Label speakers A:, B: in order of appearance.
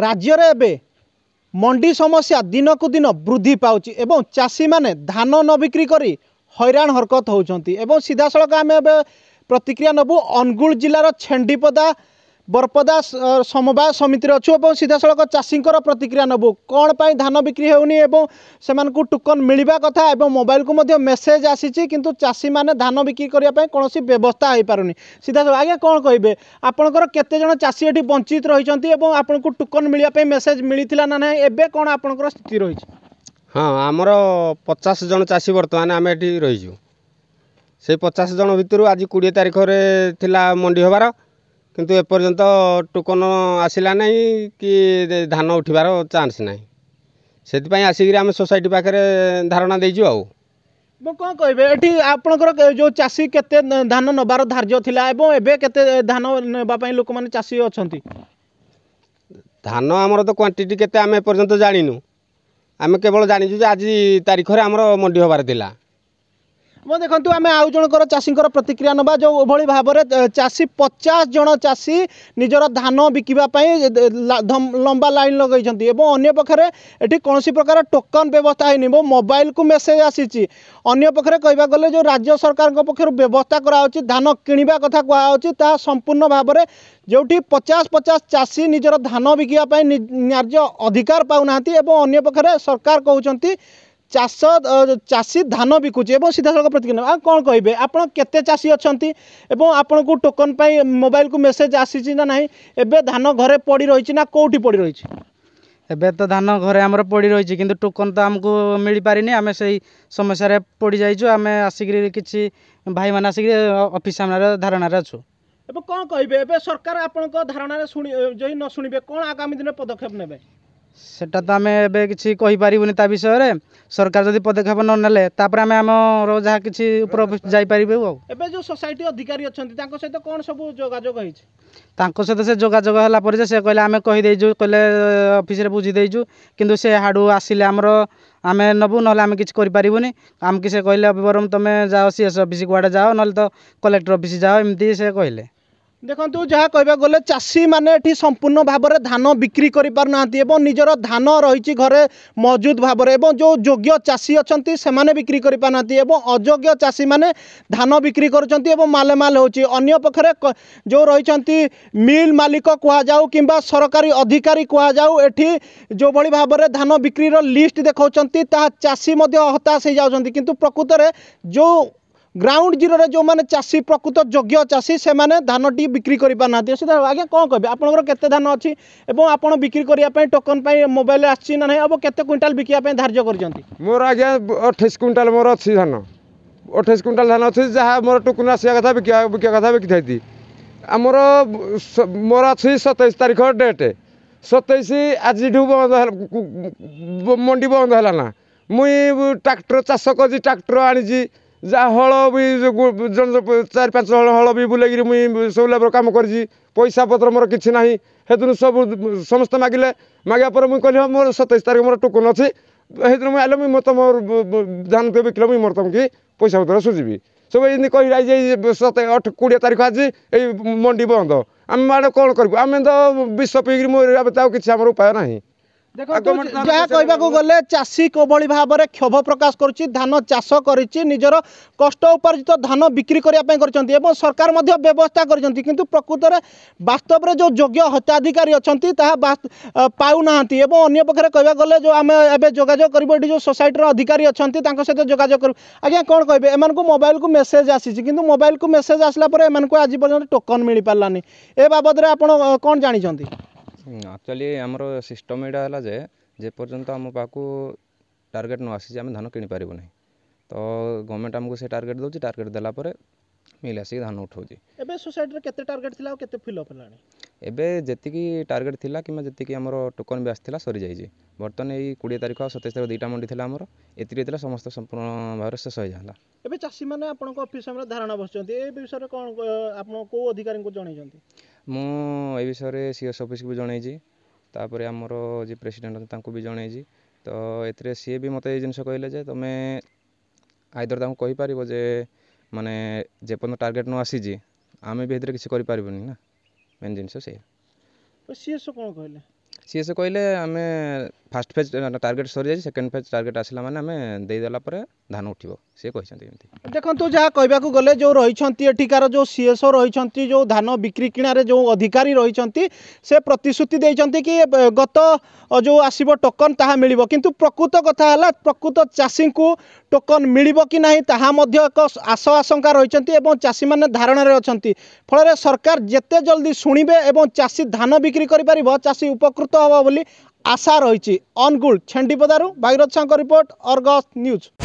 A: ରାଜ୍ୟରେ ଏବେ ମଣ୍ଡି ସମସ୍ୟା ଦିନକୁ ଦିନ ବୃଦ୍ଧି ପାଉଛି ଏବଂ ଚାଷୀମାନେ ଧାନ ନ ବିକ୍ରି କରି ହଇରାଣ ହରକତ ହେଉଛନ୍ତି ଏବଂ ସିଧାସଳଖ ଆମେ ଏବେ ପ୍ରତିକ୍ରିୟା ନେବୁ ଅନୁଗୁଳ ଜିଲ୍ଲାର ଛେଣ୍ଡିପଦା বরপদা সমবাୟ সমিতির অছু এবং সিধাসলখ চাষীঙ্কর প্রতিক্রিয়া নেবু কোণ পাই ধান বিক্রি হেউনি এবং সেমানকু টুকন মিলিবা কথা এবং মোবাইলকু মধ্যে মেসেজ আসিছি কিন্তু চাষীমানে ধান বিক্রি করিয়া পাই কোনসি ব্যবস্থা হই পারুনি সিধাসলখ আজ্ঞা কোণ কইবে আপনার কেতে জন চাষী এটি বঞ্চিত রহিছন্তি এবং আপনাকু টুকন মিলিয়া পাই মেসেজ মিলিছিলা না নাই এবে কোণ আপনার স্থিতি রহিছি
B: হ্যাঁ আমার পচাশ জন চাষী বর্তমানে আমি এটি রহিছু সেই পচাশ জন ভিতর আজ কোড়িয়ে তারিখরে লা মন্ডি হবার କିନ୍ତୁ ଏପର୍ଯ୍ୟନ୍ତ ଟୋକନ ଆସିଲା ନାହିଁ କି ଧାନ ଉଠିବାର ଚାନ୍ସ ନାହିଁ ସେଥିପାଇଁ ଆସିକିରି ଆମେ ସୋସାଇଟି ପାଖରେ ଧାରଣା ଦେଇଛୁ ଆଉ
A: ମୁଁ କ'ଣ କହିବେ ଏଠି ଆପଣଙ୍କର ଯେଉଁ ଚାଷୀ କେତେ ଧାନ ନେବାର ଧାର୍ଯ୍ୟ ଥିଲା ଏବଂ ଏବେ କେତେ ଧାନ ନେବା ପାଇଁ ଲୋକମାନେ ଚାଷୀ ଅଛନ୍ତି ଧାନ ଆମର ତ କ୍ୱାଣ୍ଟିଟି କେତେ ଆମେ ଏପର୍ଯ୍ୟନ୍ତ ଜାଣିନୁ ଆମେ କେବଳ ଜାଣିଛୁ ଯେ ଆଜି ତାରିଖରେ ଆମର ମଣ୍ଡି ହେବାର ଥିଲା ମୁଁ ଦେଖନ୍ତୁ ଆମେ ଆଉ ଜଣଙ୍କର ଚାଷୀଙ୍କର ପ୍ରତିକ୍ରିୟା ନେବା ଯେଉଁଭଳି ଭାବରେ ଚାଷୀ ପଚାଶ ଜଣ ଚାଷୀ ନିଜର ଧାନ ବିକିବା ପାଇଁ ଲମ୍ବା ଲାଇନ୍ ଲଗାଇଛନ୍ତି ଏବଂ ଅନ୍ୟ ପକ୍ଷରେ ଏଠି କୌଣସି ପ୍ରକାର ଟୋକନ୍ ବ୍ୟବସ୍ଥା ହେଇନି ମୋ ମୋବାଇଲକୁ ମେସେଜ୍ ଆସିଛି ଅନ୍ୟ ପକ୍ଷରେ କହିବାକୁ ଗଲେ ଯେଉଁ ରାଜ୍ୟ ସରକାରଙ୍କ ପକ୍ଷରୁ ବ୍ୟବସ୍ଥା କରାହେଉଛି ଧାନ କିଣିବା କଥା କୁହାହେଉଛି ତାହା ସମ୍ପୂର୍ଣ୍ଣ ଭାବରେ ଯେଉଁଠି ପଚାଶ ପଚାଶ ଚାଷୀ ନିଜର ଧାନ ବିକିବା ପାଇଁ ନ୍ୟାର୍ଯ୍ୟ ଅଧିକାର ପାଉନାହାନ୍ତି ଏବଂ ଅନ୍ୟ ପକ୍ଷରେ ସରକାର କହୁଛନ୍ତି ଚାଷ ଚାଷୀ ଧାନ ବିକୁଛି ଏବଂ ସିଧାସଳଖ ପ୍ରତିକ୍ରିୟା ଆଉ କ'ଣ କହିବେ ଆପଣ କେତେ ଚାଷୀ ଅଛନ୍ତି ଏବଂ ଆପଣଙ୍କୁ ଟୋକନ୍ ପାଇଁ ମୋବାଇଲକୁ ମେସେଜ୍ ଆସିଛି ନା ନାହିଁ ଏବେ ଧାନ ଘରେ ପଡ଼ି ରହିଛି ନା କେଉଁଠି ପଡ଼ି
B: ରହିଛି ଏବେ ତ ଧାନ ଘରେ ଆମର ପଡ଼ି ରହିଛି କିନ୍ତୁ ଟୋକନ୍ ତ ଆମକୁ ମିଳିପାରିନି ଆମେ ସେଇ ସମସ୍ୟାରେ ପଡ଼ିଯାଇଛୁ ଆମେ ଆସିକିରି କିଛି ଭାଇମାନେ ଆସିକିରି ଅଫିସ୍ ସାମ୍ନାରେ ଧାରଣାରେ ଅଛୁ
A: ଏବେ କ'ଣ କହିବେ ଏବେ ସରକାର ଆପଣଙ୍କ ଧାରଣାରେ ଶୁଣି ଯଦି ନ ଶୁଣିବେ କ'ଣ ଆଗାମୀ ଦିନରେ ପଦକ୍ଷେପ ନେବେ
B: সেটা ତ ଆମେ ଏବେ କିଛି କହିପାରିବୁନି ତା ବିଷୟରେ ସରକାର ଯଦି ପଦକ୍ଷେପ ନ ନେଲେ ତାପରେ ଆମେ ଆମର ଯାହା କିଛି ଉପର ଅଫିସ୍ ଯାଇପାରିବୁ ଆଉ
A: ଏବେ ଯେଉଁ ସୋସାଇଟି ଅଧିକାରୀ ଅଛନ୍ତି ତାଙ୍କ ସହିତ କ'ଣ ସବୁ ଯୋଗାଯୋଗ ହେଇଛି
B: ତାଙ୍କ ସହିତ ସେ ଯୋଗାଯୋଗ ହେଲା ପରେ ଯେ ସେ କହିଲେ ଆମେ କହିଦେଇଛୁ କହିଲେ ଅଫିସରେ ବୁଝିଦେଇଛୁ କିନ୍ତୁ ସେ ହାଡ଼ୁ ଆସିଲେ ଆମର ଆମେ ନେବୁ ନହେଲେ ଆମେ କିଛି କରିପାରିବୁନି ଆମକୁ ସେ କହିଲେ ବରଂ ତୁମେ ଯାଅ ସି ଏସ୍ ଅଫିସ୍ କୁଆଡ଼େ ଯାଅ ନହେଲେ ତ କଲେକ୍ଟର ଅଫିସ୍ ଯାଅ ଏମିତି ସେ କହିଲେ
A: দেখন্তু যা কইবা গলে চাষী মানে এটি সম্পূর্ণ ভাবে ধান বিক্রি করে পারু না এবং নিজের ধান রয়েছে ঘরে মজুদ ভাবে এবং যে যোগ্য চাষী অনেক সে বিক্রি করে পারু না এবং অযোগ্য চাষী মানে ধান বিক্রি করছেন এবং মালেমাল হচ্ছে অন্য পক্ষে যে রয়েছেন মিল মালিক কুযাও কিংবা সরকারি অধিকারী কুযাও এটি যেভাবে ভাবে ধান বিক্রির লিষ্ট দেখাও তাহা চাষী হতাশ হয়ে যাচ্ছেন কিন্তু প্রকৃতরে যে ଗ୍ରାଉଣ୍ଡ ଜିରୋରେ ଯେଉଁମାନେ ଚାଷୀ ପ୍ରକୃତ ଯୋଗ୍ୟ ଚାଷୀ ସେମାନେ ଧାନଟି ବିକ୍ରି କରିପାରୁନାହାନ୍ତି ସେ ଆଜ୍ଞା କ'ଣ କହିବେ ଆପଣଙ୍କର କେତେ ଧାନ ଅଛି ଏବଂ ଆପଣ ବିକ୍ରି କରିବା ପାଇଁ ଟୋକନ୍ ପାଇଁ ମୋବାଇଲ୍ରେ ଆସିଛି ନା ନାହିଁ ଏବଂ କେତେ କୁଇଣ୍ଟାଲ ବିକିବା ପାଇଁ ଧାର୍ଯ୍ୟ କରିଛନ୍ତି
B: ମୋର ଆଜ୍ଞା ଅଠେଇଶ କୁଇଣ୍ଟାଲ ମୋର ଅଛି ଧାନ ଅଠେଇଶ କୁଇଣ୍ଟାଲ ଧାନ ଅଛି ଯାହା ମୋର ଟୋକନ୍ ଆସିବା କଥା ବିକିବା ବିକିବା କଥା ବିକିଥାଇଛି ଆମର ମୋର ଅଛି ସତେଇଶ ତାରିଖ ଡେଟ୍ ସତେଇଶ ଆଜିଠୁ ବନ୍ଦ ମଣ୍ଡି ବନ୍ଦ ହେଲା ନା ମୁଇଁ ଟ୍ରାକ୍ଟର ଚାଷ କରିଛି ଟ୍ରାକ୍ଟର ଆଣିଛି ଯାହା ହଳ ବି ଚାରି ପାଞ୍ଚ ହଳ ହଳ ବି ବୁଲେଇକିରି ମୁଇଁ ସବୁ ଲେବର କାମ କରିଛି ପଇସା ପତ୍ର ମୋର କିଛି ନାହିଁ ହେଥିରୁ ସବୁ ସମସ୍ତେ ମାଗିଲେ ମାଗିବା ପରେ ମୁଇଁ କହିଲି ହଁ ମୋର ସତେଇଶ ତାରିଖ ମୋର ଟୋକନ୍ ଅଛି ହେଇଥିରୁ ମୁଇଁ ଆଇଲେ ମୁଇଁ ତମ ଧାନ ଦେବି କିଲୋ ମୁଇଁ ମୋର ତମକି ପଇସା ପତ୍ର ସୁଝିବି ସବୁ ଏମିତି କହିଲା ଯେ ସତେ ଅଠ କୋଡ଼ିଏ ତାରିଖ ଆଜି ଏଇ ମଣ୍ଡି ବନ୍ଦ ଆମେ ଆଡ଼େ କ'ଣ କରିବୁ ଆମେ ତ ବିଷ ପିଇକିରି ମୁଁ ଆଉ କିଛି ଆମର ଉପାୟ ନାହିଁ
A: ଯାହା କହିବାକୁ ଗଲେ ଚାଷୀ କୋଭଳି ଭାବରେ କ୍ଷୋଭ ପ୍ରକାଶ କରୁଛି ଧାନ ଚାଷ କରିଛି ନିଜର କଷ୍ଟ ଉପାର୍ଜିତ ଧାନ ବିକ୍ରି କରିବା ପାଇଁ କରିଛନ୍ତି ଏବଂ ସରକାର ମଧ୍ୟ ବ୍ୟବସ୍ଥା କରିଛନ୍ତି କିନ୍ତୁ ପ୍ରକୃତରେ ବାସ୍ତବରେ ଯେଉଁ ଯୋଗ୍ୟ ହିତାଧିକାରୀ ଅଛନ୍ତି ତାହା ପାଉନାହାନ୍ତି ଏବଂ ଅନ୍ୟ ପକ୍ଷରେ କହିବାକୁ ଗଲେ ଯେଉଁ ଆମେ ଏବେ ଯୋଗାଯୋଗ କରିବୁ ଏଠି ଯେଉଁ ସୋସାଇଟିର ଅଧିକାରୀ ଅଛନ୍ତି ତାଙ୍କ ସହିତ ଯୋଗାଯୋଗ କରିବୁ ଆଜ୍ଞା କ'ଣ କହିବେ ଏମାନଙ୍କୁ ମୋବାଇଲକୁ ମେସେଜ୍ ଆସିଛି କିନ୍ତୁ ମୋବାଇଲକୁ ମେସେଜ୍ ଆସିଲା ପରେ ଏମାନଙ୍କୁ ଆଜି ପର୍ଯ୍ୟନ୍ତ ଟୋକନ୍ ମିଳିପାରିଲାନି ଏ ବାବଦରେ ଆପଣ କ'ଣ ଜାଣିଛନ୍ତି
B: ଆକ୍ଚୁଆଲି ଆମର ସିଷ୍ଟମ୍ ଏଇଟା ହେଲା ଯେ ଯେପର୍ଯ୍ୟନ୍ତ ଆମ ପାଖକୁ ଟାର୍ଗେଟ୍ ନ ଆସିଛି ଆମେ ଧାନ କିଣିପାରିବୁ ନାହିଁ ତ ଗଭର୍ଣ୍ଣମେଣ୍ଟ ଆମକୁ ସେ ଟାର୍ଗେଟ୍ ଦେଉଛି ଟାର୍ଗେଟ୍ ଦେଲା ପରେ ମିଲ୍ ଆସିକି ଧାନ ଉଠାଉଛି
A: ଏବେ ସୋସାଇଟିରେ କେତେ ଟାର୍ଗେଟ୍ ଥିଲା ଆଉ କେତେ ଫିଲ୍ଅପ୍ ହେଲାଣି
B: ଏବେ ଯେତିକି ଟାର୍ଗେଟ୍ ଥିଲା କିମ୍ବା ଯେତିକି ଆମର ଟୋକନ୍ ବି ଆସିଥିଲା ସରିଯାଇଛି ବର୍ତ୍ତମାନ ଏଇ କୋଡ଼ିଏ ତାରିଖ ଆଉ ସତେଇଶ ତାରିଖ ଦୁଇଟା ମଣ୍ଡି ଥିଲା ଆମର ଏତିକି ଥିଲା ସମସ୍ତ ସମ୍ପୂର୍ଣ୍ଣ ଭାବରେ ଶେଷ ହେଇଯାଆନ୍ତା
A: ଏବେ ଚାଷୀମାନେ ଆପଣଙ୍କ ଅଫିସ୍ ସାମ୍ନାରେ ଧାରଣା ବସିଛନ୍ତି ଏ ବିଷୟରେ କ'ଣ ଆପଣ କେଉଁ ଅଧିକାରୀଙ୍କୁ ଜଣାଇଛନ୍ତି
B: ମୁଁ ଏ ବିଷୟରେ ସି ଏସ୍ ଅଫିସ୍କୁ ବି ଜଣେଇଛି ତା'ପରେ ଆମର ଯିଏ ପ୍ରେସିଡ଼େଣ୍ଟ ଅଛନ୍ତି ତାଙ୍କୁ ବି ଜଣେଇଛି ତ ଏଥିରେ ସିଏ ବି ମୋତେ ଏଇ ଜିନିଷ କହିଲେ ଯେ ତୁମେ ଆଇଦର ତାଙ୍କୁ କହିପାରିବ ଯେ ମାନେ ଯେପର୍ଯ୍ୟନ୍ତ ଟାର୍ଗେଟ୍ ନ ଆସିଛି ଆମେ ବି ଏଥିରେ କିଛି କରିପାରିବୁନି ନା ମେନ୍ ଜିନିଷ ସେଇଆ
A: ସି ଏସ୍ ଓ କ'ଣ କହିଲେ
B: ସିଏ ସେ କହିଲେ ଆମେ ଫାଷ୍ଟ ଫେଜ୍ ଟାର୍ଗେଟ୍ ସରିଯାଇଛି ସେକେଣ୍ଡ ଫେଜ୍ ଟାର୍ଗେଟ୍ ଆସିଲା ମାନେ ଆମେ ଦେଇଦେଲା ପରେ ଧାନ ଉଠିବ ସିଏ କହିଛନ୍ତି ଏମିତି
A: ଦେଖନ୍ତୁ ଯାହା କହିବାକୁ ଗଲେ ଯେଉଁ ରହିଛନ୍ତି ଏଠିକାର ଯେଉଁ ସି ଏସ୍ ଓ ରହିଛନ୍ତି ଯେଉଁ ଧାନ ବିକ୍ରି କିଣାରେ ଯେଉଁ ଅଧିକାରୀ ରହିଛନ୍ତି ସେ ପ୍ରତିଶ୍ରୁତି ଦେଇଛନ୍ତି କି ଗତ ଯେଉଁ ଆସିବ ଟୋକନ୍ ତାହା ମିଳିବ କିନ୍ତୁ ପ୍ରକୃତ କଥା ହେଲା ପ୍ରକୃତ ଚାଷୀଙ୍କୁ ଟୋକନ୍ ମିଳିବ କି ନାହିଁ ତାହା ମଧ୍ୟ ଏକ ଆଶ ଆଶଙ୍କା ରହିଛନ୍ତି ଏବଂ ଚାଷୀମାନେ ଧାରଣାରେ ଅଛନ୍ତି ଫଳରେ ସରକାର ଯେତେ ଜଲ୍ଦି ଶୁଣିବେ ଏବଂ ଚାଷୀ ଧାନ ବିକ୍ରି କରିପାରିବ ଚାଷୀ ଉପକୃତ ମୁକ୍ତ ହେବ ବୋଲି ଆଶା ରହିଛି ଅନୁଗୁଳ ଛେଣ୍ଡିପଦାରୁ ବାଗିରଥ ସାହୁଙ୍କ ରିପୋର୍ଟ ଅର୍ଗସ୍ ନ୍ୟୁଜ୍